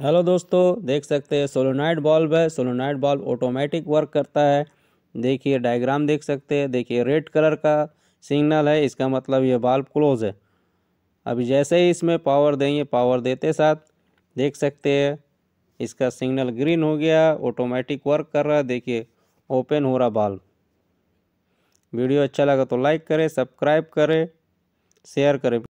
hello दोस्तों देख सकते हैं सोलोनाइट बल्ब है सोलोनाइट बल्ब ऑटोमेटिक वर्क करता है देखिए डायग्राम देख सकते हैं देखिए रेड कलर का सिग्नल है इसका मतलब ये बल्ब क्लोज है अभी जैसे ही इसमें पावर देंगे पावर देते साथ देख सकते हैं इसका सिग्नल ग्रीन हो गया ऑटोमेटिक वर्क कर रहा है देखिए ओपन हो रहा बल्ब वीडियो अच्छा लगा तो लाइक करें सब्सक्राइब करें शेयर करें